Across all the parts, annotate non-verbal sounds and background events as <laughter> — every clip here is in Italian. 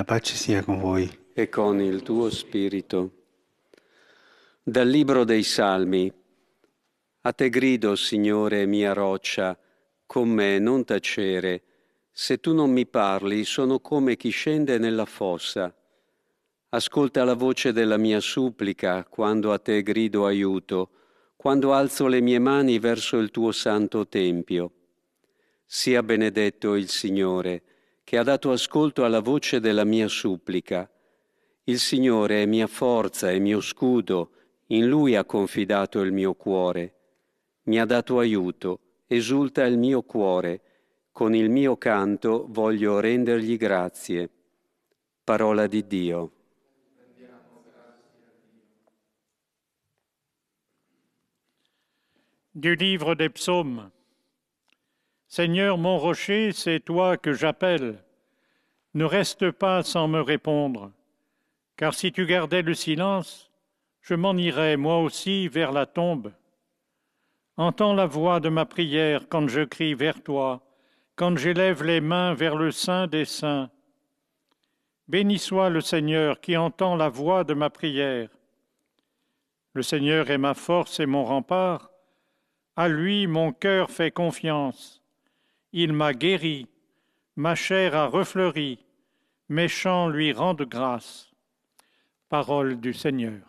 La pace sia con voi. E con il tuo spirito. Dal Libro dei Salmi. A te grido, Signore, mia roccia, con me non tacere. Se tu non mi parli, sono come chi scende nella fossa. Ascolta la voce della mia supplica quando a te grido aiuto, quando alzo le mie mani verso il tuo santo tempio. Sia benedetto il Signore che ha dato ascolto alla voce della mia supplica. Il Signore è mia forza e mio scudo, in Lui ha confidato il mio cuore. Mi ha dato aiuto, esulta il mio cuore, con il mio canto voglio rendergli grazie. Parola di Dio. Du livre des psaumes. Seigneur mon rocher, c'est toi que j'appelle. Ne reste pas sans me répondre, car si tu gardais le silence, je m'en irais moi aussi vers la tombe. Entends la voix de ma prière quand je crie vers toi, quand j'élève les mains vers le Saint des Saints. Béni soit le Seigneur qui entend la voix de ma prière. Le Seigneur est ma force et mon rempart. À lui mon cœur fait confiance. Il m'a guéri, ma chair a refleuri. méchants lui rendent grâce. Parole du Seigneur.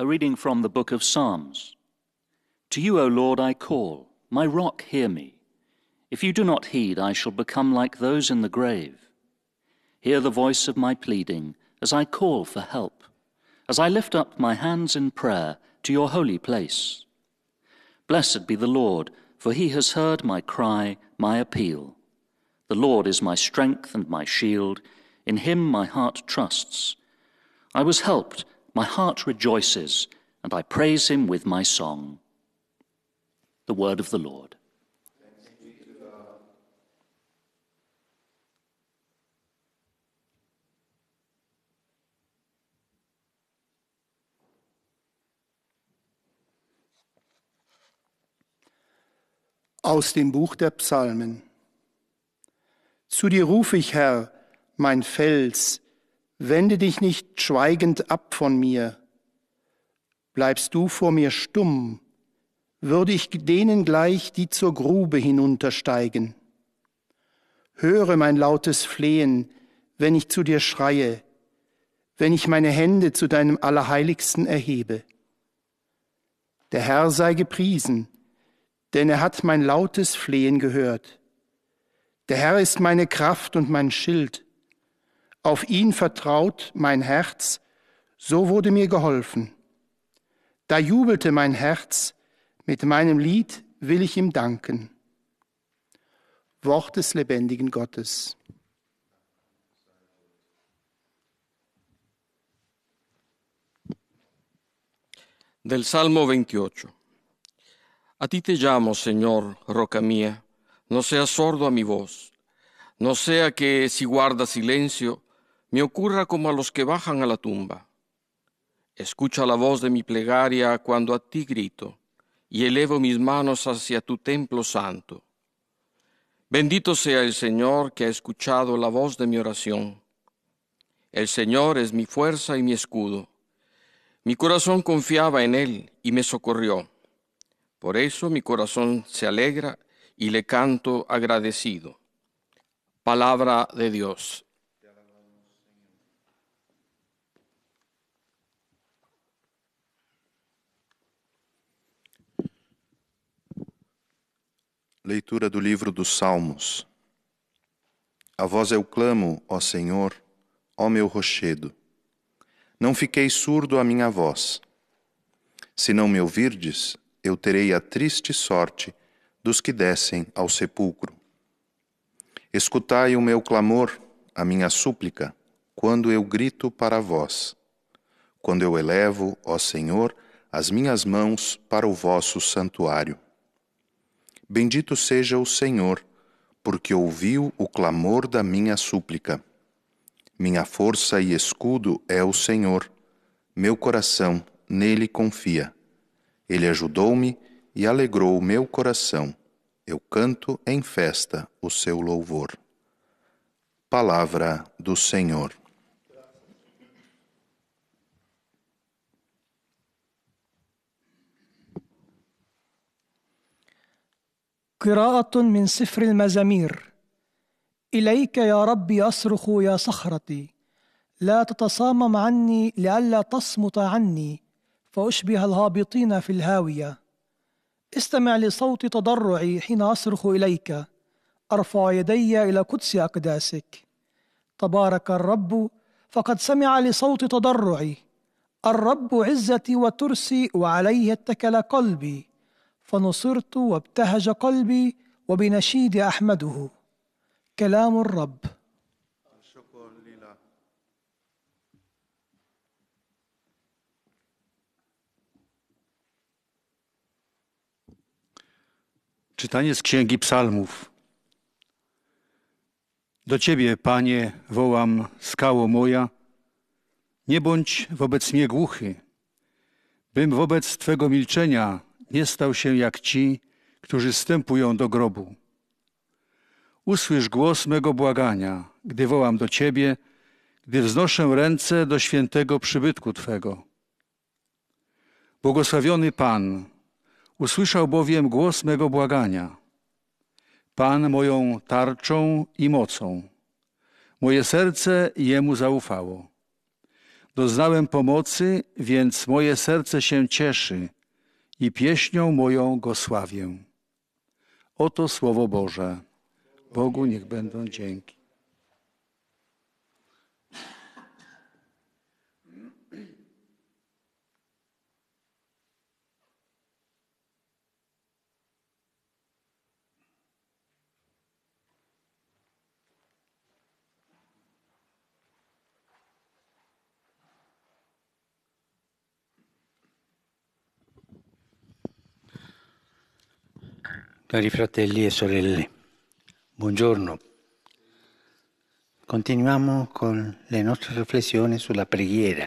A reading from the book of Psalms. To you, O Lord, I call, my rock, hear me. If you do not heed, I shall become like those in the grave. Hear the voice of my pleading as I call for help as I lift up my hands in prayer to your holy place. Blessed be the Lord, for he has heard my cry, my appeal. The Lord is my strength and my shield. In him my heart trusts. I was helped, my heart rejoices, and I praise him with my song. The word of the Lord. aus dem Buch der Psalmen. Zu dir rufe ich, Herr, mein Fels, wende dich nicht schweigend ab von mir. Bleibst du vor mir stumm, würde ich denen gleich, die zur Grube hinuntersteigen. Höre mein lautes Flehen, wenn ich zu dir schreie, wenn ich meine Hände zu deinem Allerheiligsten erhebe. Der Herr sei gepriesen, denn er hat mein lautes Flehen gehört. Der Herr ist meine Kraft und mein Schild. Auf ihn vertraut mein Herz, so wurde mir geholfen. Da jubelte mein Herz, mit meinem Lied will ich ihm danken. Wort des lebendigen Gottes. Del Salmo 28. A ti te llamo, Señor, roca mía, no seas sordo a mi voz. No sea que, si guarda silencio, me ocurra como a los que bajan a la tumba. Escucha la voz de mi plegaria cuando a ti grito, y elevo mis manos hacia tu templo santo. Bendito sea el Señor que ha escuchado la voz de mi oración. El Señor es mi fuerza y mi escudo. Mi corazón confiaba en Él y me socorrió. Por eso mi corazón se alegra y le canto agradecido. Palabra de Dios. Leitura do livro dos Salmos. A voz eu clamo, ó Senhor, ó meu rochedo. Não fiquei surdo à minha voz. Se não me ouvirdes, eu terei a triste sorte dos que descem ao sepulcro. Escutai o meu clamor, a minha súplica, quando eu grito para vós, quando eu elevo, ó Senhor, as minhas mãos para o vosso santuário. Bendito seja o Senhor, porque ouviu o clamor da minha súplica. Minha força e escudo é o Senhor, meu coração nele confia. Ele ajudou-me e alegrou o meu coração. Eu canto em festa o seu louvor. Palavra do Senhor. قراءة من سفر المزامير إليك يا ربي أصرخ يا صخرتي لا تتصامم عني لئلا تصمت عني فأشبه الهابطين في الهاوية استمع لصوت تضرعي حين أصرخ إليك أرفع يدي إلى قدس أقداسك تبارك الرب فقد سمع لصوت تضرعي الرب عزتي وترسي وعليه اتكل قلبي فنصرت وابتهج قلبي وبنشيد أحمده كلام الرب Czytanie z Księgi Psalmów. Do Ciebie, Panie, wołam, skało moja, nie bądź wobec mnie głuchy, bym wobec Twego milczenia nie stał się jak ci, którzy stępują do grobu. Usłysz głos mego błagania, gdy wołam do Ciebie, gdy wznoszę ręce do świętego przybytku Twego. Błogosławiony Pan, Usłyszał bowiem głos mego błagania. Pan moją tarczą i mocą. Moje serce jemu zaufało. Doznałem pomocy, więc moje serce się cieszy i pieśnią moją go sławię. Oto słowo Boże. Bogu niech będą dzięki. Cari fratelli e sorelle, buongiorno. Continuiamo con le nostre riflessioni sulla preghiera.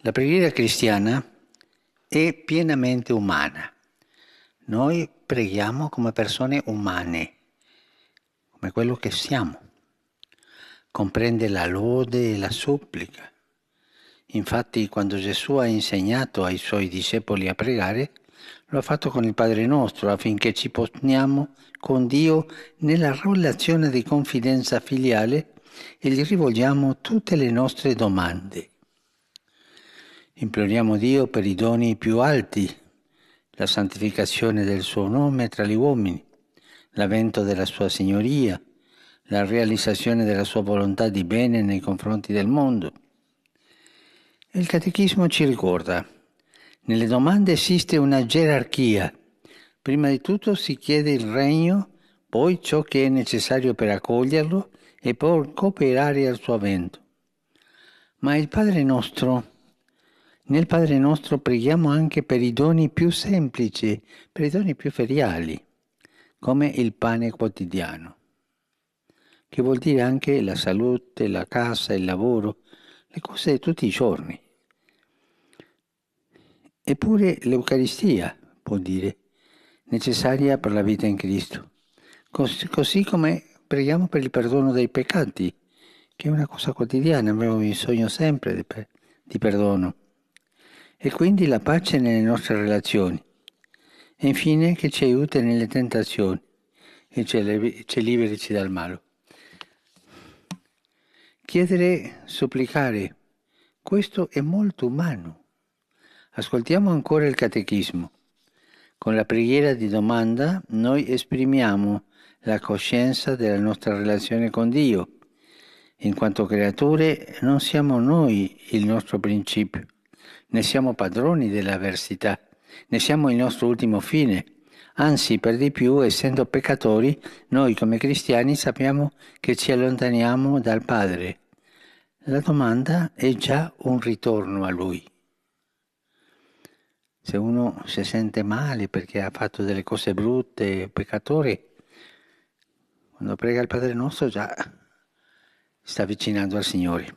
La preghiera cristiana è pienamente umana. Noi preghiamo come persone umane, come quello che siamo. Comprende la lode e la supplica. Infatti, quando Gesù ha insegnato ai suoi discepoli a pregare, lo ha fatto con il Padre nostro affinché ci poniamo con Dio nella relazione di confidenza filiale e gli rivolgiamo tutte le nostre domande. Imploriamo Dio per i doni più alti, la santificazione del suo nome tra gli uomini, l'avvento della sua signoria, la realizzazione della sua volontà di bene nei confronti del mondo. Il Catechismo ci ricorda nelle domande esiste una gerarchia. Prima di tutto si chiede il regno, poi ciò che è necessario per accoglierlo e per cooperare al suo avvento. Ma il Padre nostro, nel Padre nostro preghiamo anche per i doni più semplici, per i doni più feriali, come il pane quotidiano, che vuol dire anche la salute, la casa, il lavoro, le cose di tutti i giorni. Eppure l'Eucaristia può dire, necessaria per la vita in Cristo. Così, così come preghiamo per il perdono dei peccati, che è una cosa quotidiana, abbiamo bisogno sempre di, di perdono. E quindi la pace nelle nostre relazioni. E infine che ci aiuti nelle tentazioni e ci liberi dal male. Chiedere, supplicare, questo è molto umano. Ascoltiamo ancora il Catechismo. Con la preghiera di domanda noi esprimiamo la coscienza della nostra relazione con Dio. In quanto creature non siamo noi il nostro principio, ne siamo padroni dell'avversità, ne siamo il nostro ultimo fine. Anzi, per di più, essendo peccatori, noi come cristiani sappiamo che ci allontaniamo dal Padre. La domanda è già un ritorno a Lui. Se uno si sente male perché ha fatto delle cose brutte, peccatori, quando prega il Padre nostro già sta avvicinando al Signore.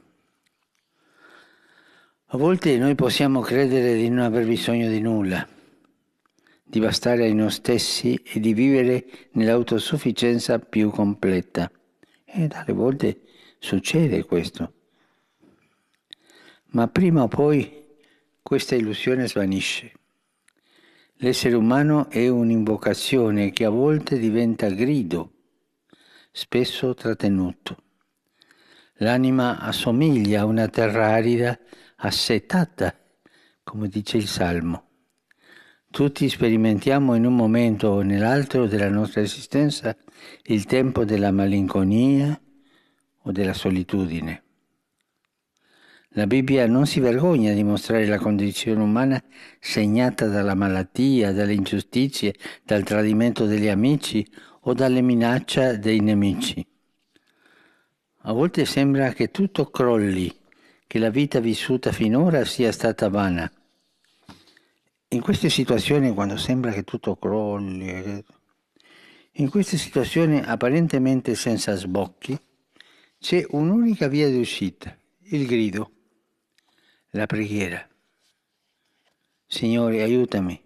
A volte noi possiamo credere di non aver bisogno di nulla, di bastare ai noi stessi e di vivere nell'autosufficienza più completa. E dalle volte succede questo. Ma prima o poi questa illusione svanisce. L'essere umano è un'invocazione che a volte diventa grido, spesso trattenuto. L'anima assomiglia a una terra arida, assetata, come dice il Salmo. Tutti sperimentiamo in un momento o nell'altro della nostra esistenza il tempo della malinconia o della solitudine. La Bibbia non si vergogna di mostrare la condizione umana segnata dalla malattia, dalle ingiustizie, dal tradimento degli amici o dalle minacce dei nemici. A volte sembra che tutto crolli, che la vita vissuta finora sia stata vana. In queste situazioni, quando sembra che tutto crolli, in queste situazioni apparentemente senza sbocchi, c'è un'unica via di uscita, il grido la preghiera. Signore, aiutami.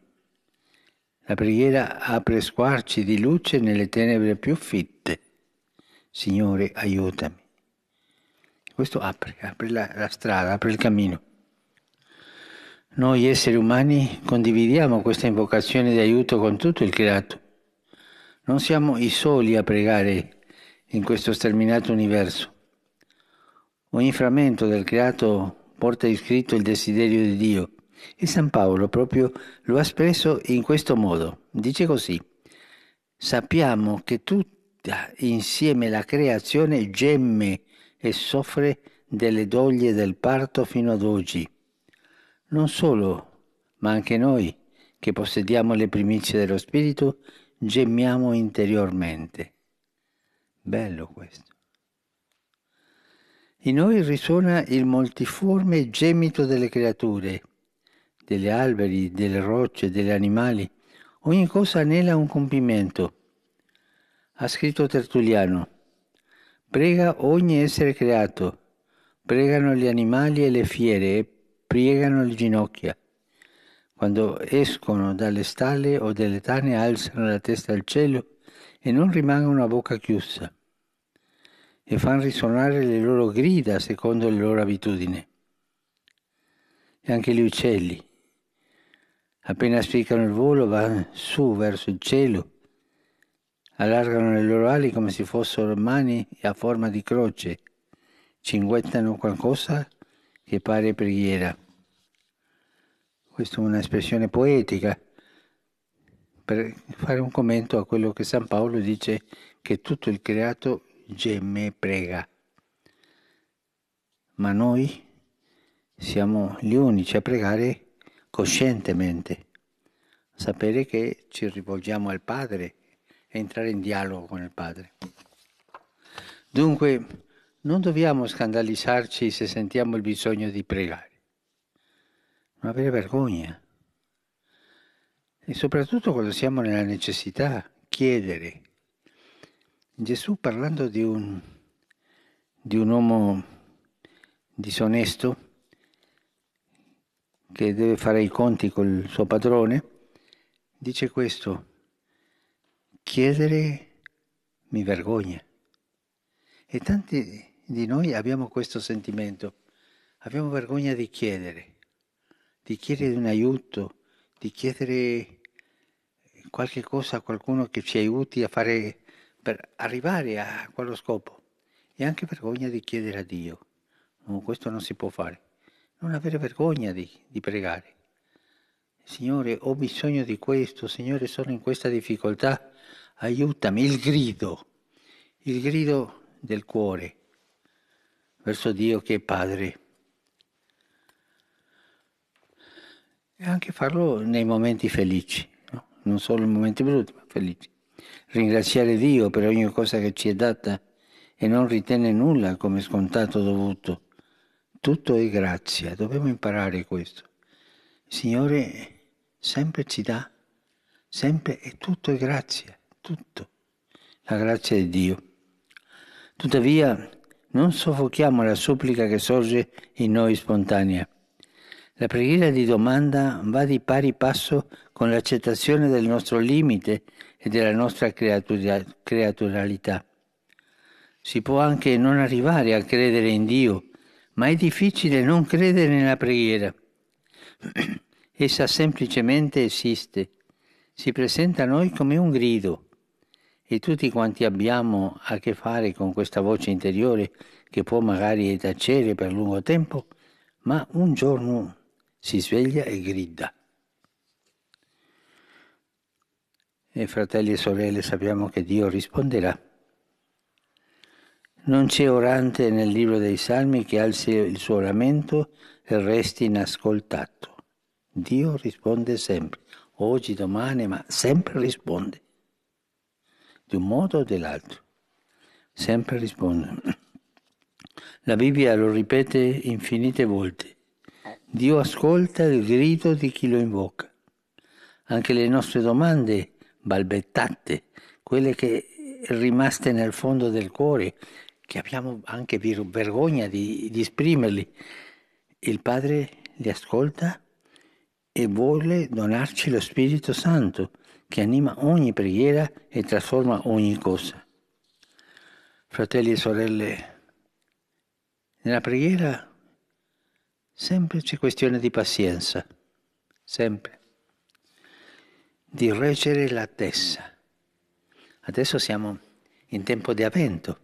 La preghiera apre squarci di luce nelle tenebre più fitte. Signore, aiutami. Questo apre, apre la, la strada, apre il cammino. Noi esseri umani condividiamo questa invocazione di aiuto con tutto il creato. Non siamo i soli a pregare in questo sterminato universo. Ogni frammento del creato porta iscritto il desiderio di Dio e San Paolo proprio lo ha espresso in questo modo. Dice così, sappiamo che tutta insieme la creazione gemme e soffre delle doglie del parto fino ad oggi. Non solo, ma anche noi che possediamo le primizie dello Spirito gemmiamo interiormente. Bello questo. In noi risuona il multiforme gemito delle creature, degli alberi, delle rocce, degli animali. Ogni cosa anela un compimento. Ha scritto Tertulliano, prega ogni essere creato, pregano gli animali e le fiere e piegano le ginocchia. Quando escono dalle stalle o dalle tane alzano la testa al cielo e non rimangono a bocca chiusa e fan risuonare le loro grida secondo le loro abitudini. E anche gli uccelli, appena spiccano il volo, vanno su verso il cielo, allargano le loro ali come se fossero mani a forma di croce, cinguettano qualcosa che pare preghiera. Questa è un'espressione poetica per fare un commento a quello che San Paolo dice che tutto il creato gemme prega. Ma noi siamo gli unici a pregare coscientemente, sapere che ci rivolgiamo al Padre e entrare in dialogo con il Padre. Dunque, non dobbiamo scandalizzarci se sentiamo il bisogno di pregare, non avere vergogna. E soprattutto quando siamo nella necessità, chiedere Gesù parlando di un, di un uomo disonesto che deve fare i conti col suo padrone, dice questo, chiedere mi vergogna. E tanti di noi abbiamo questo sentimento, abbiamo vergogna di chiedere, di chiedere un aiuto, di chiedere qualche cosa a qualcuno che ci aiuti a fare per arrivare a quello scopo. E anche vergogna di chiedere a Dio. No, questo non si può fare. Non avere vergogna di, di pregare. Signore, ho bisogno di questo, Signore, sono in questa difficoltà, aiutami. Il grido, il grido del cuore verso Dio che è Padre. E anche farlo nei momenti felici, no? non solo nei momenti brutti, ma felici ringraziare Dio per ogni cosa che ci è data e non ritiene nulla come scontato dovuto. Tutto è grazia, dobbiamo imparare questo. Il Signore sempre ci dà, sempre e tutto è grazia, tutto. La grazia di Dio. Tuttavia, non soffochiamo la supplica che sorge in noi spontanea. La preghiera di domanda va di pari passo con l'accettazione del nostro limite e della nostra creaturalità. Si può anche non arrivare a credere in Dio, ma è difficile non credere nella preghiera. <clears throat> Essa semplicemente esiste, si presenta a noi come un grido e tutti quanti abbiamo a che fare con questa voce interiore che può magari tacere per lungo tempo, ma un giorno si sveglia e grida. e fratelli e sorelle sappiamo che Dio risponderà. Non c'è orante nel libro dei Salmi che alzi il suo lamento e resti inascoltato. Dio risponde sempre, oggi, domani, ma sempre risponde, di un modo o dell'altro. Sempre risponde. La Bibbia lo ripete infinite volte. Dio ascolta il grido di chi lo invoca. Anche le nostre domande balbettate, quelle che rimaste nel fondo del cuore, che abbiamo anche vergogna di, di esprimerli. Il Padre li ascolta e vuole donarci lo Spirito Santo che anima ogni preghiera e trasforma ogni cosa. Fratelli e sorelle, nella preghiera sempre c'è questione di pazienza, sempre di reggere l'attesa. Adesso siamo in tempo di avvento,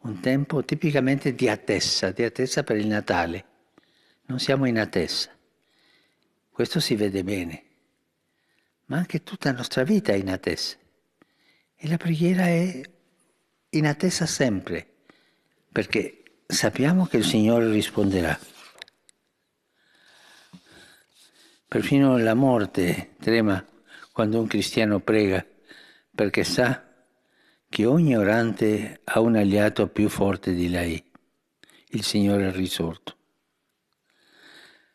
un tempo tipicamente di attesa, di attesa per il Natale. Non siamo in attesa. Questo si vede bene, ma anche tutta la nostra vita è in attesa. E la preghiera è in attesa sempre, perché sappiamo che il Signore risponderà. Perfino la morte trema quando un cristiano prega, perché sa che ogni orante ha un alleato più forte di lei, il Signore risorto.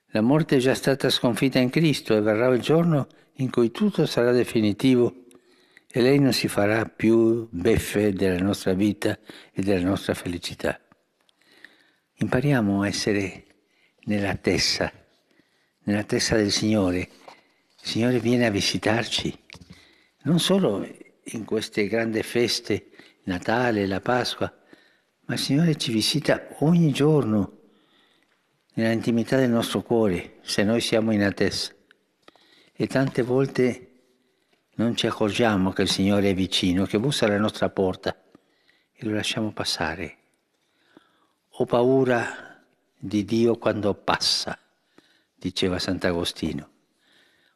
La morte è già stata sconfitta in Cristo e verrà il giorno in cui tutto sarà definitivo e lei non si farà più beffe della nostra vita e della nostra felicità. Impariamo a essere nella testa, nella testa del Signore il Signore viene a visitarci, non solo in queste grandi feste, Natale, la Pasqua, ma il Signore ci visita ogni giorno nell'intimità del nostro cuore, se noi siamo in attesa. E tante volte non ci accorgiamo che il Signore è vicino, che bussa alla nostra porta e lo lasciamo passare. Ho paura di Dio quando passa, diceva Sant'Agostino.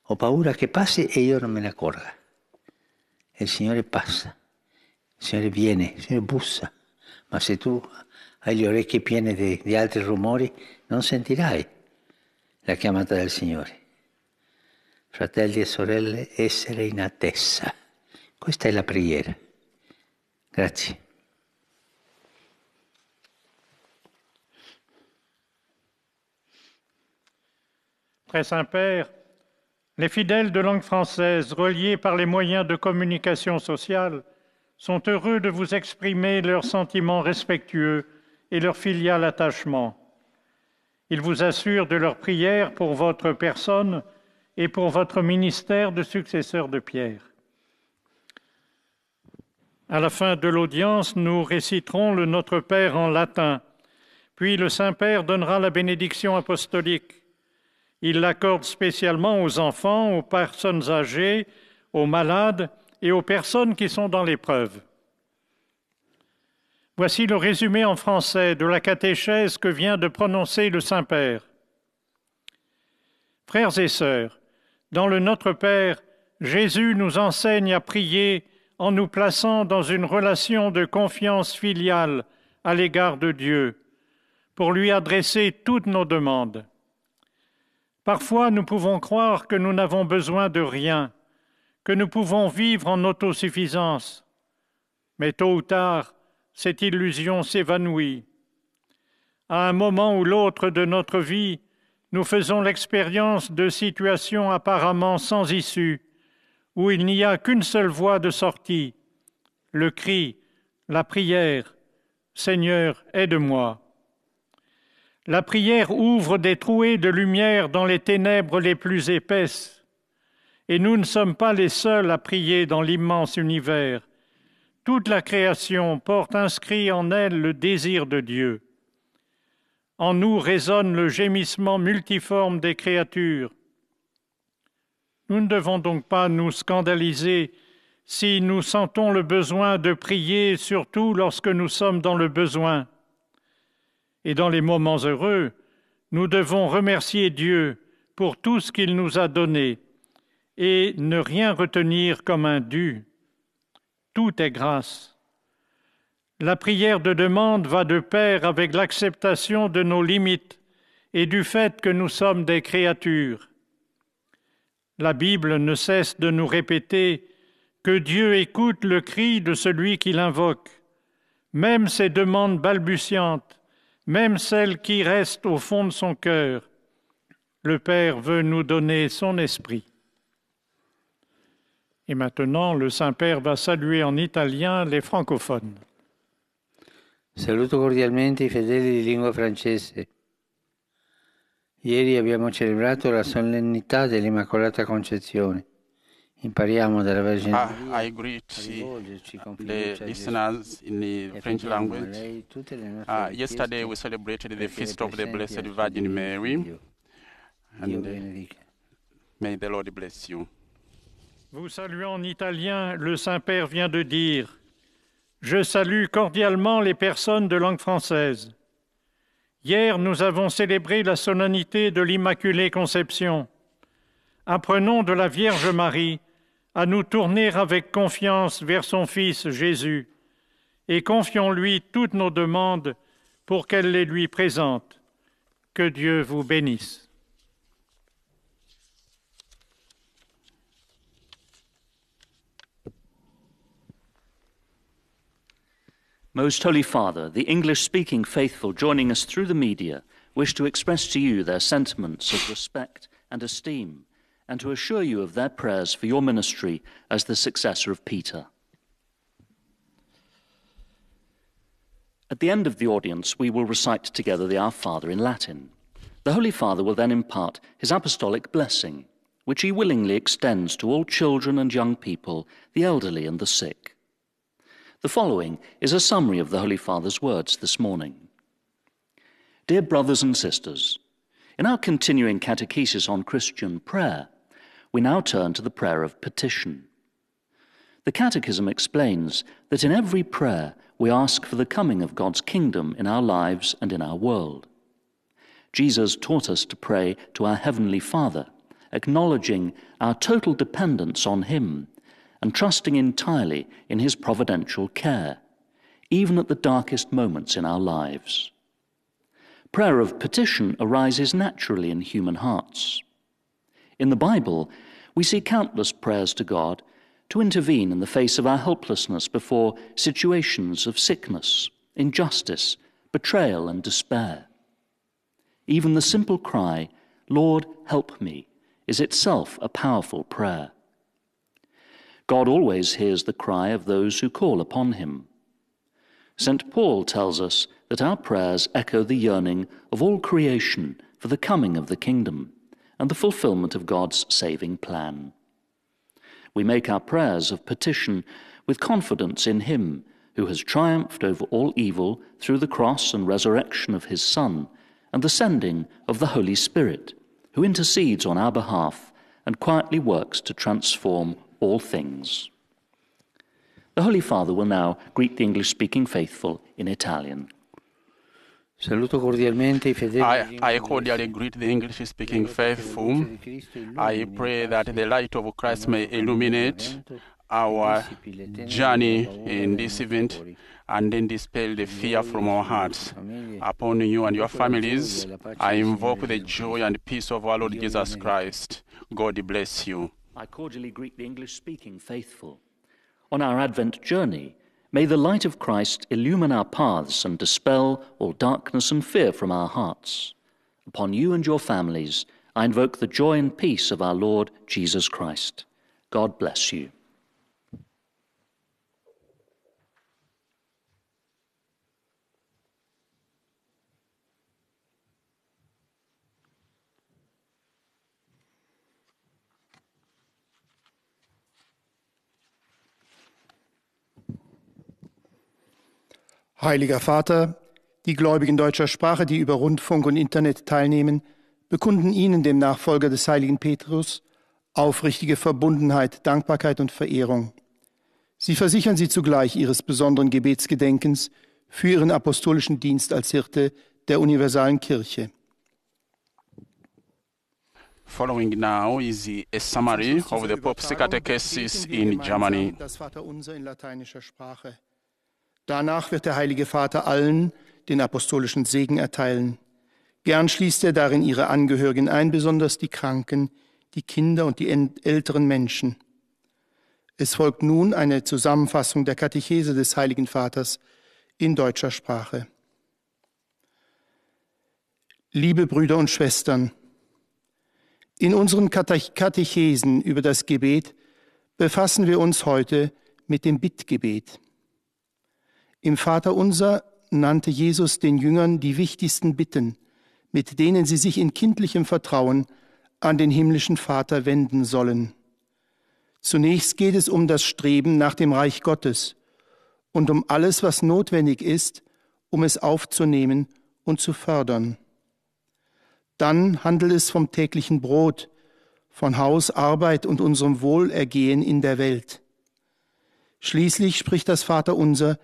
Ho paura che passi e io non me ne accorga. E il Signore passa, il Signore viene, il Signore bussa, ma se tu hai le orecchie piene di, di altri rumori non sentirai la chiamata del Signore. Fratelli e sorelle, essere in attesa. Questa è la preghiera. Grazie. Très Saint-Père, Les fidèles de langue française, reliés par les moyens de communication sociale, sont heureux de vous exprimer leurs sentiments respectueux et leur filial attachement. Ils vous assurent de leurs prières pour votre personne et pour votre ministère de successeur de Pierre. À la fin de l'audience, nous réciterons le Notre Père en latin, puis le Saint-Père donnera la bénédiction apostolique. Il l'accorde spécialement aux enfants, aux personnes âgées, aux malades et aux personnes qui sont dans l'épreuve. Voici le résumé en français de la catéchèse que vient de prononcer le Saint-Père. Frères et sœurs, dans le Notre Père, Jésus nous enseigne à prier en nous plaçant dans une relation de confiance filiale à l'égard de Dieu, pour lui adresser toutes nos demandes. Parfois, nous pouvons croire que nous n'avons besoin de rien, que nous pouvons vivre en autosuffisance. Mais tôt ou tard, cette illusion s'évanouit. À un moment ou l'autre de notre vie, nous faisons l'expérience de situations apparemment sans issue, où il n'y a qu'une seule voie de sortie, le cri, la prière, Seigneur, aide-moi. La prière ouvre des trouées de lumière dans les ténèbres les plus épaisses, et nous ne sommes pas les seuls à prier dans l'immense univers. Toute la création porte inscrit en elle le désir de Dieu. En nous résonne le gémissement multiforme des créatures. Nous ne devons donc pas nous scandaliser si nous sentons le besoin de prier, surtout lorsque nous sommes dans le besoin et dans les moments heureux, nous devons remercier Dieu pour tout ce qu'il nous a donné et ne rien retenir comme un dû. Tout est grâce. La prière de demande va de pair avec l'acceptation de nos limites et du fait que nous sommes des créatures. La Bible ne cesse de nous répéter que Dieu écoute le cri de celui qui l'invoque, même ses demandes balbutiantes, même celle qui reste au fond de son cœur. Le Père veut nous donner son esprit. Et maintenant, le Saint-Père va saluer en italien les francophones. Saluto cordialmente i fedeli di lingua francese. Ieri abbiamo celebrato la solennità dell'Immacolata Concezione. Impariamo dalla Vergine Maria ah, e I, greet ah, the listeners in the French language. Uh, yesterday we celebrated the feast of the Blessed Virgin Mary. And, uh, may the Lord bless you. Vous saluons en italien, le Saint-Père vient de dire Je salue cordialement les personnes de langue française. Hier, nous avons célébré la solennité de l'Immaculée Conception. Apprenons de la Vierge Marie à nous tourner avec confiance vers son Fils Jésus et confions-lui toutes nos demandes pour qu'elle les lui présente. Que Dieu vous bénisse. Most Holy Father, the English speaking faithful joining us through the media wish to express to you their sentiments of respect and esteem and to assure you of their prayers for your ministry as the successor of Peter. At the end of the audience, we will recite together the Our Father in Latin. The Holy Father will then impart his apostolic blessing, which he willingly extends to all children and young people, the elderly and the sick. The following is a summary of the Holy Father's words this morning. Dear brothers and sisters, in our continuing catechesis on Christian prayer, we now turn to the prayer of petition. The Catechism explains that in every prayer we ask for the coming of God's kingdom in our lives and in our world. Jesus taught us to pray to our Heavenly Father, acknowledging our total dependence on Him and trusting entirely in His providential care, even at the darkest moments in our lives. Prayer of petition arises naturally in human hearts. In the Bible, we see countless prayers to God to intervene in the face of our helplessness before situations of sickness, injustice, betrayal, and despair. Even the simple cry, Lord, help me, is itself a powerful prayer. God always hears the cry of those who call upon him. St. Paul tells us that our prayers echo the yearning of all creation for the coming of the kingdom and the fulfillment of God's saving plan. We make our prayers of petition with confidence in Him who has triumphed over all evil through the cross and resurrection of His Son and the sending of the Holy Spirit, who intercedes on our behalf and quietly works to transform all things. The Holy Father will now greet the English speaking faithful in Italian. I, I cordially greet the English speaking faithful. I pray that the light of Christ may illuminate our journey in this event and then dispel the fear from our hearts. Upon you and your families, I invoke the joy and peace of our Lord Jesus Christ. God bless you. I cordially greet the English speaking faithful. On our Advent journey, May the light of Christ illumine our paths and dispel all darkness and fear from our hearts. Upon you and your families, I invoke the joy and peace of our Lord Jesus Christ. God bless you. Heiliger Vater, die Gläubigen deutscher Sprache, die über Rundfunk und Internet teilnehmen, bekunden Ihnen, dem Nachfolger des heiligen Petrus, aufrichtige Verbundenheit, Dankbarkeit und Verehrung. Sie versichern Sie zugleich Ihres besonderen Gebetsgedenkens für Ihren apostolischen Dienst als Hirte der universalen Kirche. Following now is a summary of the Pope's Catechesis in Germany. Das Vater unser in lateinischer Sprache. Danach wird der Heilige Vater allen den apostolischen Segen erteilen. Gern schließt er darin ihre Angehörigen ein, besonders die Kranken, die Kinder und die älteren Menschen. Es folgt nun eine Zusammenfassung der Katechese des Heiligen Vaters in deutscher Sprache. Liebe Brüder und Schwestern, in unseren Katechesen über das Gebet befassen wir uns heute mit dem Bittgebet. Im Vater unser nannte Jesus den Jüngern die wichtigsten Bitten, mit denen sie sich in kindlichem Vertrauen an den himmlischen Vater wenden sollen. Zunächst geht es um das Streben nach dem Reich Gottes und um alles, was notwendig ist, um es aufzunehmen und zu fördern. Dann handelt es vom täglichen Brot, von Haus, Arbeit und unserem Wohlergehen in der Welt. Schließlich spricht das Vater unser,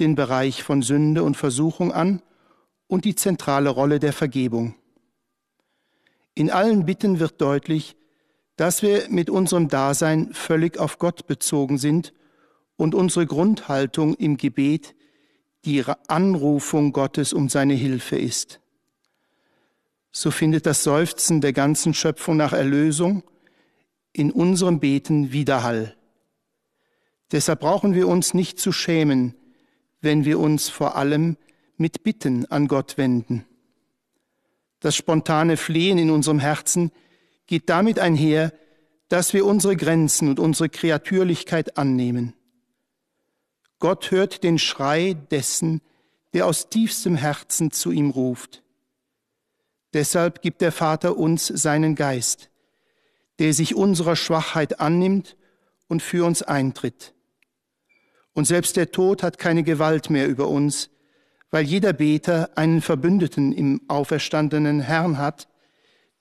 den Bereich von Sünde und Versuchung an und die zentrale Rolle der Vergebung. In allen Bitten wird deutlich, dass wir mit unserem Dasein völlig auf Gott bezogen sind und unsere Grundhaltung im Gebet die Anrufung Gottes um seine Hilfe ist. So findet das Seufzen der ganzen Schöpfung nach Erlösung in unserem Beten Widerhall. Deshalb brauchen wir uns nicht zu schämen, wenn wir uns vor allem mit Bitten an Gott wenden. Das spontane Flehen in unserem Herzen geht damit einher, dass wir unsere Grenzen und unsere Kreatürlichkeit annehmen. Gott hört den Schrei dessen, der aus tiefstem Herzen zu ihm ruft. Deshalb gibt der Vater uns seinen Geist, der sich unserer Schwachheit annimmt und für uns eintritt. Und selbst der Tod hat keine Gewalt mehr über uns, weil jeder Beter einen Verbündeten im auferstandenen Herrn hat,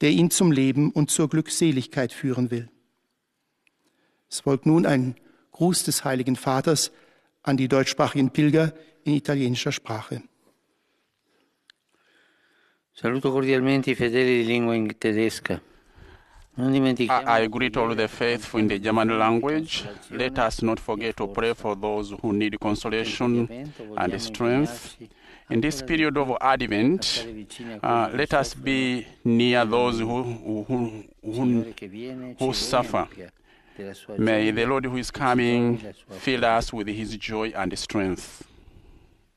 der ihn zum Leben und zur Glückseligkeit führen will. Es folgt nun ein Gruß des Heiligen Vaters an die deutschsprachigen Pilger in italienischer Sprache. Saluto cordialmente i fedeli di lingua in tedesca. I greet all the faithful in the German language. Let us not forget to pray for those who need consolation and strength. In this period of Advent, uh, let us be near those who, who, who, who suffer. May the Lord who is coming fill us with his joy and strength.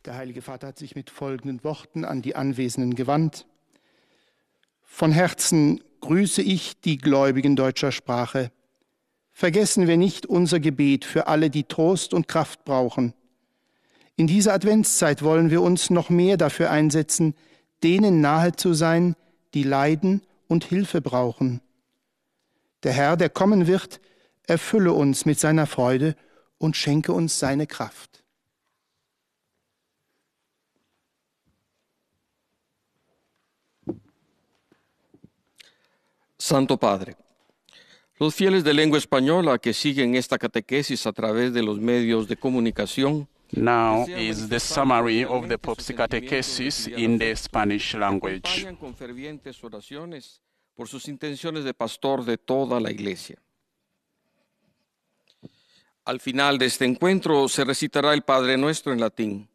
Der Heilige Vater hat sich mit folgenden Worten an die Anwesenden gewandt. Von Herzen grüße ich die Gläubigen deutscher Sprache. Vergessen wir nicht unser Gebet für alle, die Trost und Kraft brauchen. In dieser Adventszeit wollen wir uns noch mehr dafür einsetzen, denen nahe zu sein, die leiden und Hilfe brauchen. Der Herr, der kommen wird, erfülle uns mit seiner Freude und schenke uns seine Kraft. Santo Padre. Los fieles de lengua española que siguen esta catequesis a través de los medios de comunicación. Now is the summary of the Pope's catechesis in the Spanish language. con fervientes oraciones por sus intenciones de pastor de toda la iglesia. Al final de este encuentro se recitará el Padre Nuestro en latín.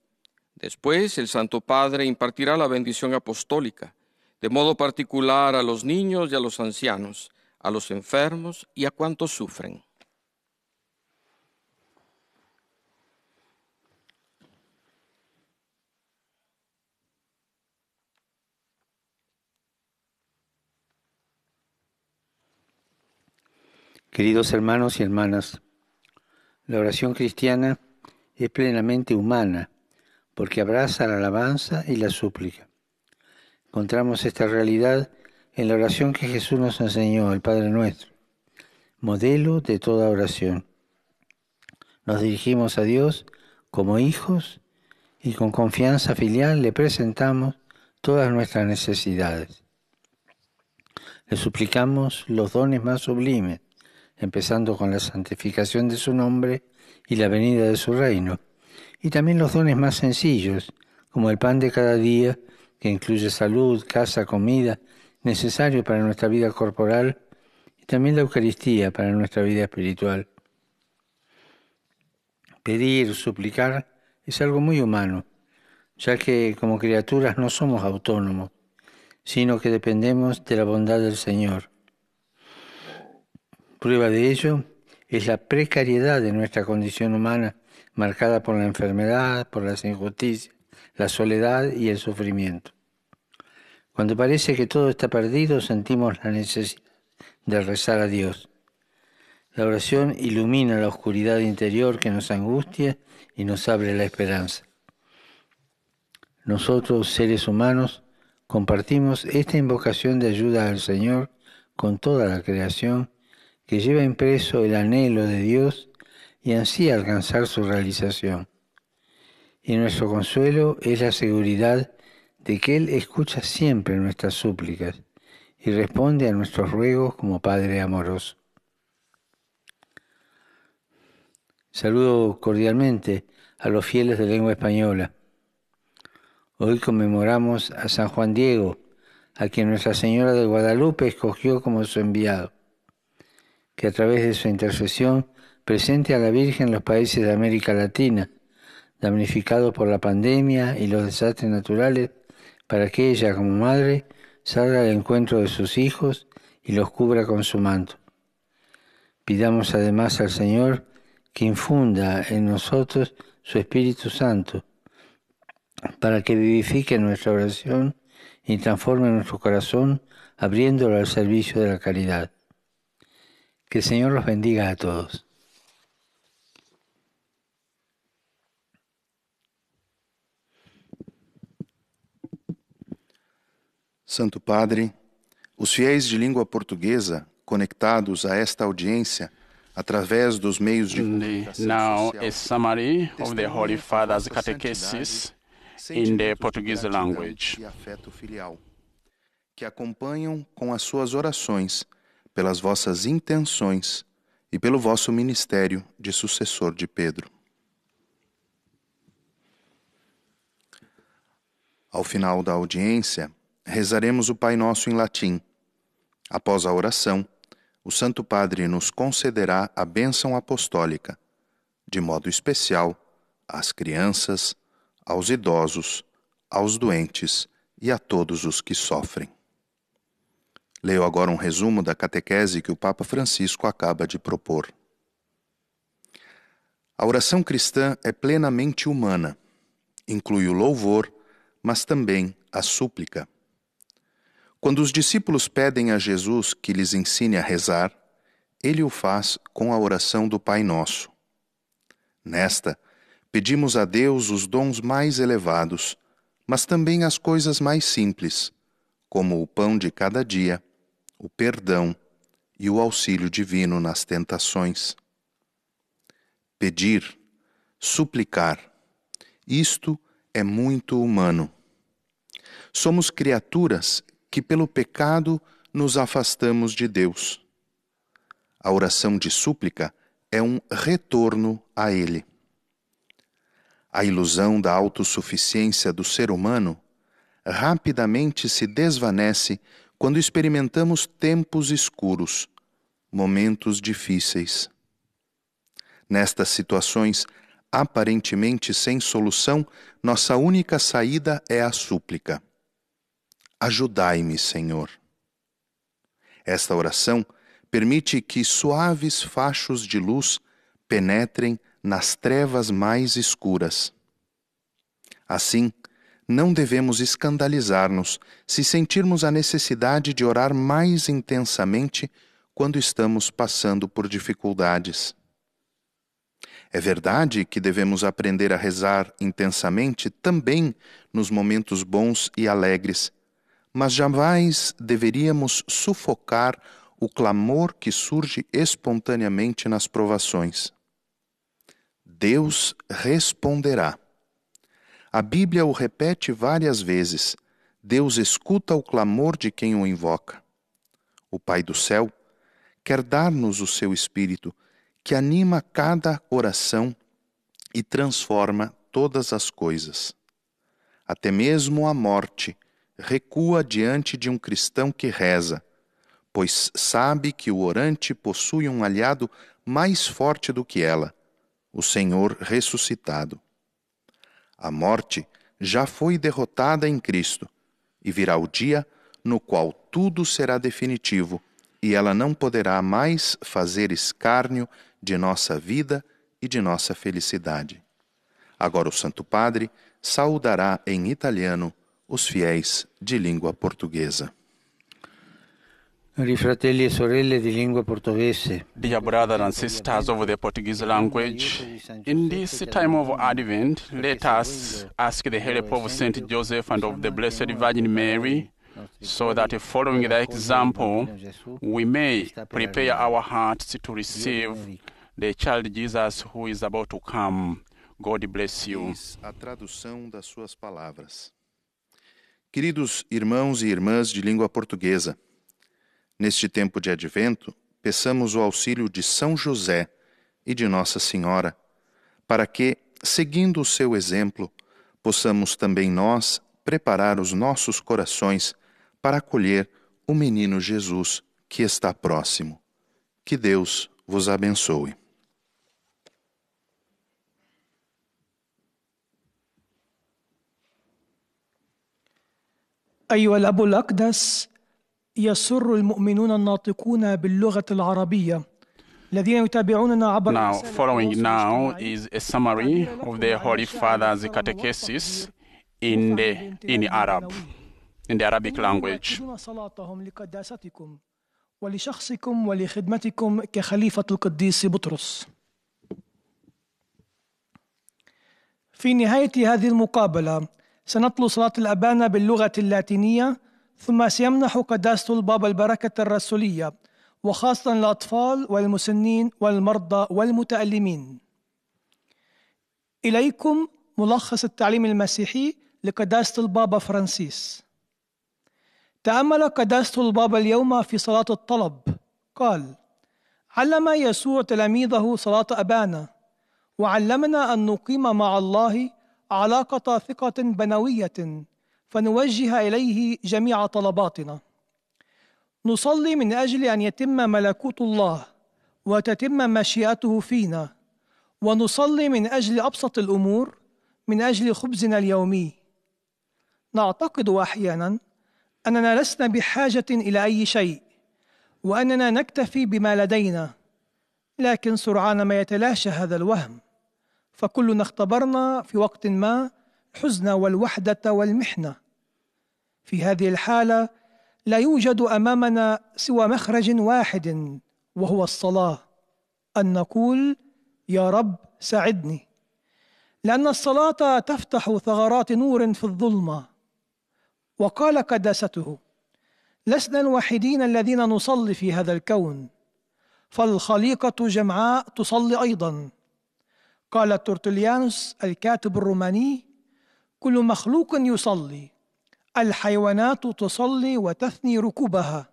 Después el Santo Padre impartirá la bendición apostólica de modo particular a los niños y a los ancianos, a los enfermos y a cuantos sufren. Queridos hermanos y hermanas, la oración cristiana es plenamente humana porque abraza la alabanza y la súplica. Encontramos esta realidad en la oración que Jesús nos enseñó, el Padre nuestro, modelo de toda oración. Nos dirigimos a Dios como hijos y con confianza filial le presentamos todas nuestras necesidades. Le suplicamos los dones más sublimes, empezando con la santificación de su nombre y la venida de su reino, y también los dones más sencillos, como el pan de cada día que incluye salud, casa, comida, necesario para nuestra vida corporal, y también la Eucaristía para nuestra vida espiritual. Pedir, suplicar, es algo muy humano, ya que como criaturas no somos autónomos, sino que dependemos de la bondad del Señor. Prueba de ello es la precariedad de nuestra condición humana, marcada por la enfermedad, por las injusticias, la soledad y el sufrimiento. Cuando parece que todo está perdido, sentimos la necesidad de rezar a Dios. La oración ilumina la oscuridad interior que nos angustia y nos abre la esperanza. Nosotros, seres humanos, compartimos esta invocación de ayuda al Señor con toda la creación que lleva impreso el anhelo de Dios y ansía alcanzar su realización y nuestro consuelo es la seguridad de que Él escucha siempre nuestras súplicas y responde a nuestros ruegos como Padre amoroso. Saludo cordialmente a los fieles de lengua española. Hoy conmemoramos a San Juan Diego, a quien Nuestra Señora de Guadalupe escogió como su enviado, que a través de su intercesión presente a la Virgen los países de América Latina, damnificado por la pandemia y los desastres naturales, para que ella, como madre, salga al encuentro de sus hijos y los cubra con su manto. Pidamos además al Señor que infunda en nosotros su Espíritu Santo, para que vivifique nuestra oración y transforme nuestro corazón, abriéndolo al servicio de la caridad. Que el Señor los bendiga a todos. Santo Padre, os fiéis de língua portuguesa conectados a esta audiência através dos meios de comunicação Now a summary of the Holy Father's catechesis in the Portuguese language. E afeto filial, que acompanham com as suas orações, pelas vossas intenções e pelo vosso ministério de sucessor de Pedro. Ao final da audiência, rezaremos o Pai Nosso em latim. Após a oração, o Santo Padre nos concederá a bênção apostólica, de modo especial às crianças, aos idosos, aos doentes e a todos os que sofrem. Leio agora um resumo da catequese que o Papa Francisco acaba de propor. A oração cristã é plenamente humana, inclui o louvor, mas também a súplica. Quando os discípulos pedem a Jesus que lhes ensine a rezar, ele o faz com a oração do Pai Nosso. Nesta, pedimos a Deus os dons mais elevados, mas também as coisas mais simples, como o pão de cada dia, o perdão e o auxílio divino nas tentações. Pedir, suplicar, isto é muito humano. Somos criaturas que pelo pecado nos afastamos de Deus. A oração de súplica é um retorno a Ele. A ilusão da autossuficiência do ser humano rapidamente se desvanece quando experimentamos tempos escuros, momentos difíceis. Nestas situações, aparentemente sem solução, nossa única saída é a súplica. Ajudai-me, Senhor. Esta oração permite que suaves fachos de luz penetrem nas trevas mais escuras. Assim, não devemos escandalizar-nos se sentirmos a necessidade de orar mais intensamente quando estamos passando por dificuldades. É verdade que devemos aprender a rezar intensamente também nos momentos bons e alegres, mas jamais deveríamos sufocar o clamor que surge espontaneamente nas provações. Deus responderá. A Bíblia o repete várias vezes. Deus escuta o clamor de quem o invoca. O Pai do céu quer dar-nos o seu Espírito, que anima cada oração e transforma todas as coisas. Até mesmo a morte recua diante de um cristão que reza, pois sabe que o orante possui um aliado mais forte do que ela, o Senhor ressuscitado. A morte já foi derrotada em Cristo, e virá o dia no qual tudo será definitivo e ela não poderá mais fazer escárnio de nossa vida e de nossa felicidade. Agora o Santo Padre saudará em italiano os fiéis de língua portuguesa. Dear brothers and sisters of the Portuguese language, in this time of Advent, let us ask the help of Saint Joseph and of the Blessed Virgin Mary, so that following their example, we may prepare our hearts to receive the child Jesus who is about to come. God bless you. A tradução das suas palavras. Queridos irmãos e irmãs de língua portuguesa, neste tempo de advento, peçamos o auxílio de São José e de Nossa Senhora, para que, seguindo o seu exemplo, possamos também nós preparar os nossos corações para acolher o menino Jesus que está próximo. Que Deus vos abençoe. أيها الأب الأقدس يسر المؤمنون الناطقون باللغة العربية الذين يتابعوننا عبر Now, following now is a summary of the Holy Father's catechesis in the in Arab, in the Arabic language. صلاتهم لقداستكم ولشخصكم ولخدمتكم كخليفة القديس بطرس. في نهاية هذه المقابلة سنتلو صلاة الأبانة باللغة اللاتينية ثم سيمنح قداسة البابا البركة الرسولية وخاصة الأطفال والمسنين والمرضى والمتألمين إليكم ملخص التعليم المسيحي لقداسة البابا فرانسيس تأمل قداسة البابا اليوم في صلاة الطلب قال علم يسوع تلاميذه صلاة أبانا وعلمنا أن نقيم مع الله علاقة ثقة بنوية فنوجه إليه جميع طلباتنا نصلي من أجل أن يتم ملكوت الله وتتم مشيئته فينا ونصلي من أجل أبسط الأمور من أجل خبزنا اليومي نعتقد أحيانا أننا لسنا بحاجة إلى أي شيء وأننا نكتفي بما لدينا لكن سرعان ما يتلاشى هذا الوهم فكلنا اختبرنا في وقت ما الحزن والوحدة والمحنة في هذه الحالة لا يوجد أمامنا سوى مخرج واحد وهو الصلاة أن نقول يا رب ساعدني لأن الصلاة تفتح ثغرات نور في الظلمة وقال قداسته لسنا الوحيدين الذين نصلي في هذا الكون فالخليقة جمعاء تصلي أيضاً قال تورتوليانوس الكاتب الروماني كل مخلوق يصلي الحيوانات تصلي وتثني ركوبها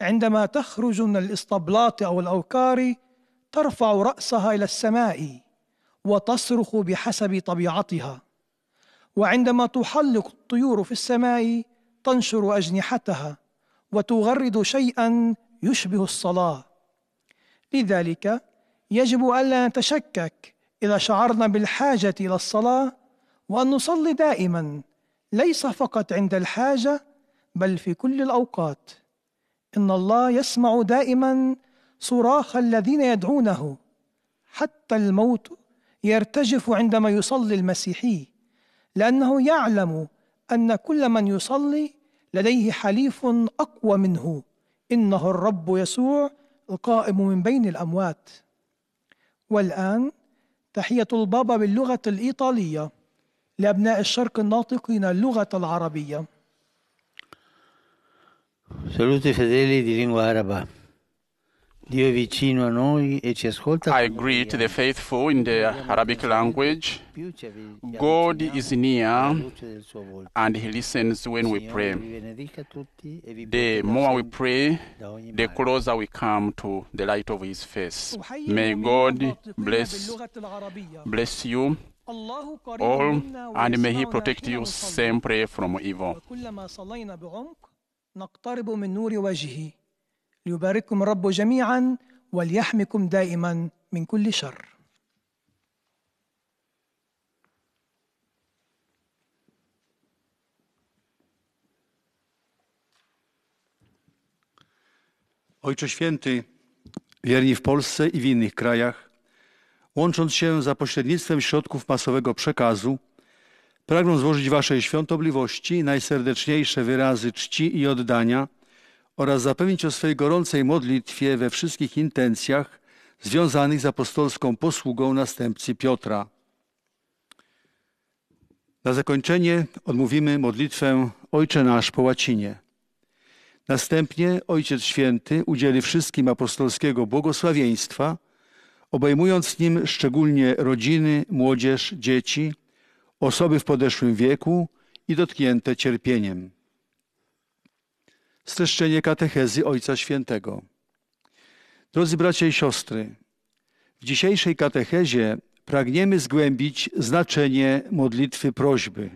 عندما تخرج من الاسطبلات او الاوكار ترفع راسها الى السماء وتصرخ بحسب طبيعتها وعندما تحلق الطيور في السماء تنشر اجنحتها وتغرد شيئا يشبه الصلاه لذلك يجب الا نتشكك إذا شعرنا بالحاجة إلى الصلاة وأن نصلي دائما ليس فقط عند الحاجة بل في كل الأوقات إن الله يسمع دائما صراخ الذين يدعونه حتى الموت يرتجف عندما يصلي المسيحي لأنه يعلم أن كل من يصلي لديه حليف أقوى منه إنه الرب يسوع القائم من بين الأموات والآن تحية البابا باللغة الإيطالية لأبناء الشرق الناطقين اللغة العربية Saluti fedeli di lingua araba. I agree to the faithful in the Arabic language. God is near and He listens when we pray. The more we pray, the closer we come to the light of His face. Oh, may God bless, bless you all and may He protect you sempre from evil. ليبارككم الرب جميعا وليحمكم دائما من كل شر Ojcze Święty, wierni w Polsce i w innych krajach, łącząc się za pośrednictwem środków masowego przekazu, pragną złożyć Waszej świątobliwości najserdeczniejsze wyrazy czci i oddania – oraz zapewnić o swojej gorącej modlitwie we wszystkich intencjach związanych z apostolską posługą następcy Piotra. Na zakończenie odmówimy modlitwę Ojcze nasz po łacinie. Następnie Ojciec Święty udzieli wszystkim apostolskiego błogosławieństwa, obejmując nim szczególnie rodziny, młodzież, dzieci, osoby w podeszłym wieku i dotknięte cierpieniem streszczenie katechezy Ojca Świętego. Drodzy bracia i siostry, w dzisiejszej katechezie pragniemy zgłębić znaczenie modlitwy prośby.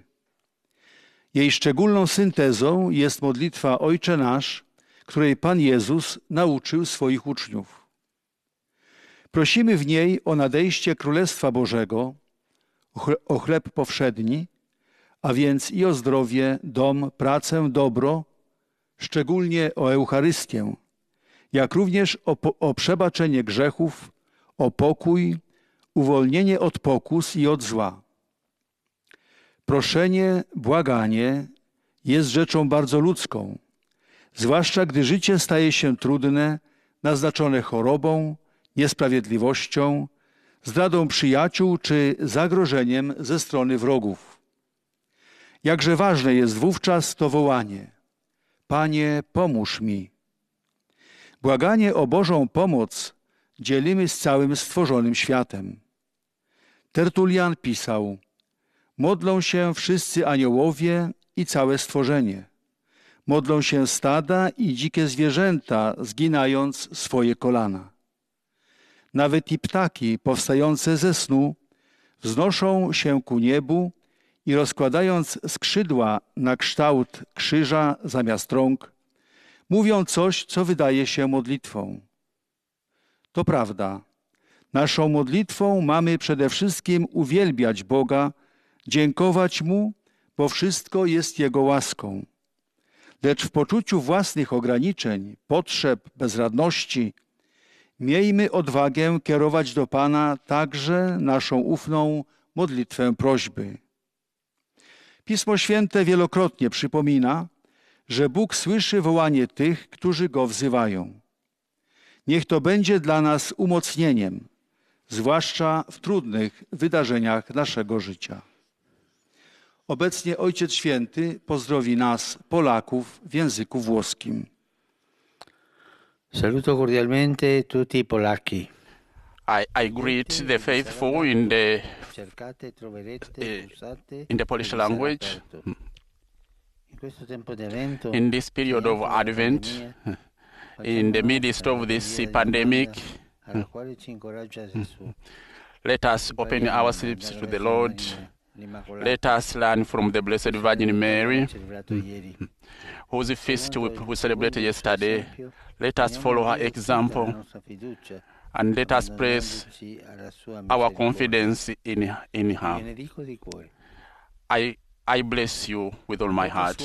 Jej szczególną syntezą jest modlitwa Ojcze Nasz, której Pan Jezus nauczył swoich uczniów. Prosimy w niej o nadejście Królestwa Bożego, o chleb powszedni, a więc i o zdrowie, dom, pracę, dobro szczególnie o Eucharystię, jak również o, o przebaczenie grzechów, o pokój, uwolnienie od pokus i od zła. Proszenie, błaganie jest rzeczą bardzo ludzką, zwłaszcza gdy życie staje się trudne, naznaczone chorobą, niesprawiedliwością, zdradą przyjaciół czy zagrożeniem ze strony wrogów. Jakże ważne jest wówczas to wołanie – Panie, pomóż mi. Błaganie o Bożą pomoc dzielimy z całym stworzonym światem. Tertulian pisał: Modlą się wszyscy aniołowie i całe stworzenie. Modlą się stada i dzikie zwierzęta, zginając swoje kolana. Nawet i ptaki powstające ze snu wznoszą się ku niebu i rozkładając skrzydła na kształt krzyża zamiast rąk, mówią coś, co wydaje się modlitwą. To prawda. Naszą modlitwą mamy przede wszystkim uwielbiać Boga, dziękować Mu, bo wszystko jest Jego łaską. Lecz w poczuciu własnych ograniczeń, potrzeb, bezradności, miejmy odwagę kierować do Pana także naszą ufną modlitwę prośby. Pismo Święte wielokrotnie przypomina, że Bóg słyszy wołanie tych, którzy Go wzywają. Niech to będzie dla nas umocnieniem, zwłaszcza w trudnych wydarzeniach naszego życia. Obecnie Ojciec Święty pozdrowi nas, Polaków, w języku włoskim. Saluto cordialmente tutti i Polacchi. I, I greet the faithful in the eh, in the Polish language. In this period of Advent, in the midst of this pandemic, let us open ourselves to the Lord. Let us learn from the Blessed Virgin Mary, whose feast we celebrated yesterday. Let us follow her example and let us place our confidence in, in her. I, I bless you with all my heart.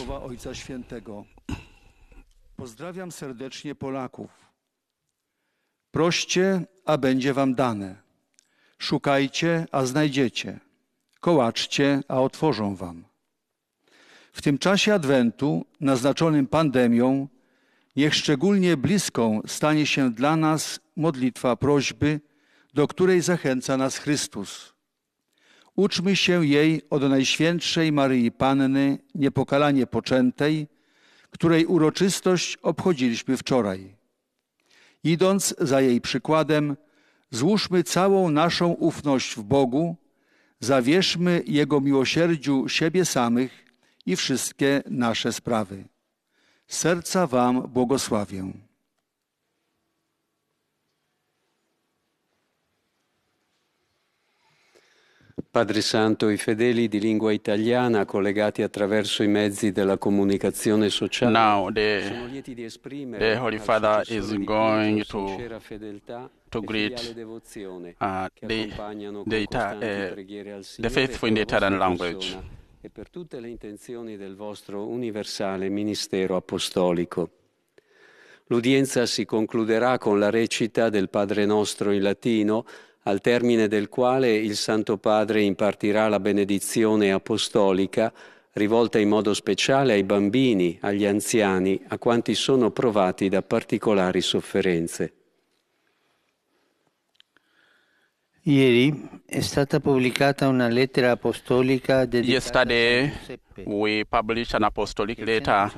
Pozdrawiam serdecznie Polaków. Proście, a będzie wam dane. Szukajcie, a znajdziecie. Kołaczcie, a otworzą wam. W tym czasie Adwentu, naznaczonym pandemią, Niech szczególnie bliską stanie się dla nas modlitwa prośby, do której zachęca nas Chrystus. Uczmy się jej od Najświętszej Maryi Panny, niepokalanie poczętej, której uroczystość obchodziliśmy wczoraj. Idąc za jej przykładem, złóżmy całą naszą ufność w Bogu, zawierzmy Jego miłosierdziu siebie samych i wszystkie nasze sprawy. Serca Wam błogosławię. Padre Santo, i fedeli di lingua italiana collegati attraverso i mezzi della comunicazione sociale Now the, sono lieti di esprimere the Holy Father is going to, fedeltà to greet uh, the, the, Ita- uh, the faithful in the Italian language e per tutte le intenzioni del vostro universale ministero apostolico. L'udienza si concluderà con la recita del Padre nostro in latino, al termine del quale il Santo Padre impartirà la benedizione apostolica rivolta in modo speciale ai bambini, agli anziani, a quanti sono provati da particolari sofferenze. Ieri è stata pubblicata una lettera apostolica Yesterday we published an apostolic letter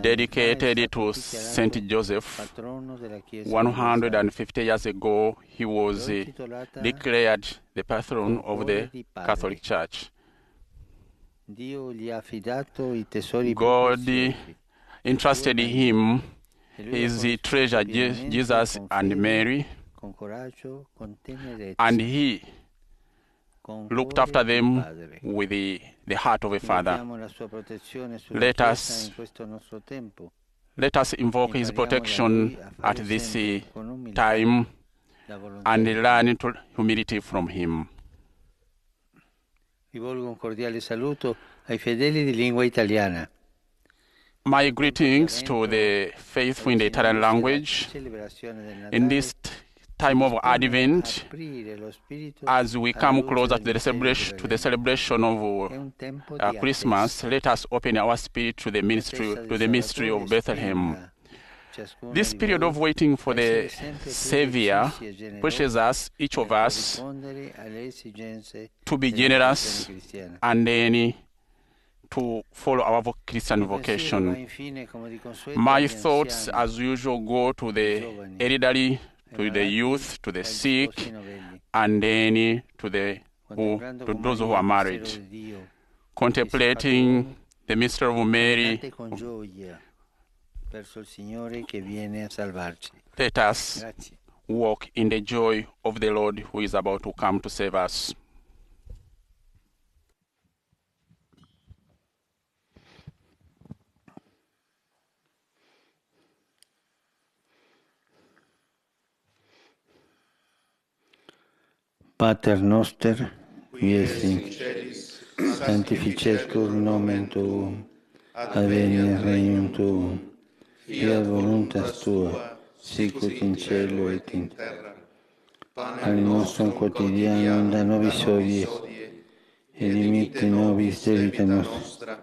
dedicated to Saint Joseph. 150 years ago he was eh, declared the patron of the Catholic Church. God entrusted him his treasure Jesus and Mary. And he looked after them with the, the heart of a father. Let us, let us invoke his protection at this time and learn to humility from him. My greetings to the faithful in the Italian language in this time of Advent, as we come closer to the celebration, to the celebration of uh, um uh Christmas, let us open our spirit to the ministry, to the mystery of Bethlehem. This period of waiting for the Savior pushes us, each of us, to be generous and then to follow our Christian vocation. My thoughts, as usual, go to the elderly to the youth, to the sick, and then to the who, to those who are married, contemplating the mystery of Mary. Let us walk in the joy of the Lord who is about to come to save us. Pater noster, iesi, santificetur nomen tuum, adveniat regnum tuum, fiat voluntas tua, sicut in cielo et in terra. Al nostrum quotidiano da nobis odie, et dimitte nobis debita nostra,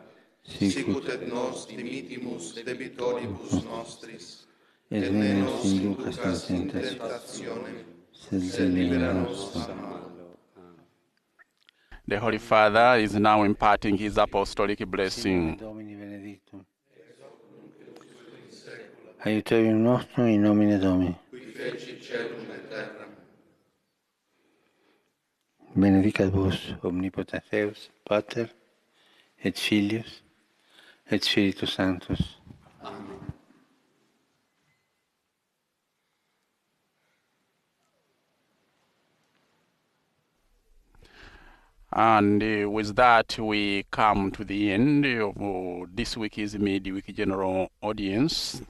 sicut et nos dimitimus debitoribus nostris, et ne nos inducas in tentationem, se liberanos do The Holy Father is now imparting his apostolic blessing. Aiuterium nostrum in nomine Domini. Benedicat vos Omnipotente Deus, Pater et Filius et Spiritus Sanctus. And uh, with that, we come to the end of uh, this week's midweek general audience.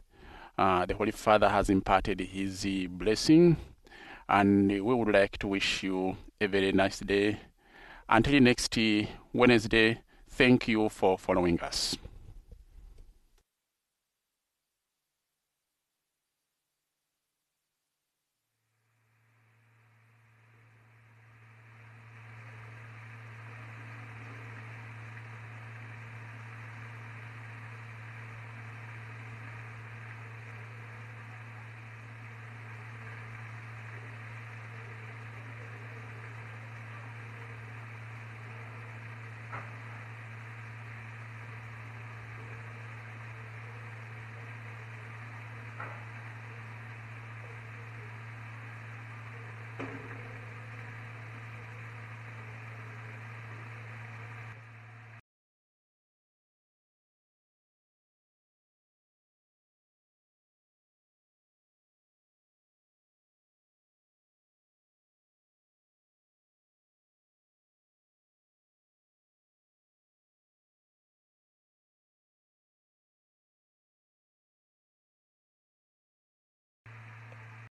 Uh, the Holy Father has imparted his uh, blessing, and we would like to wish you a very nice day. Until next uh, Wednesday, thank you for following us.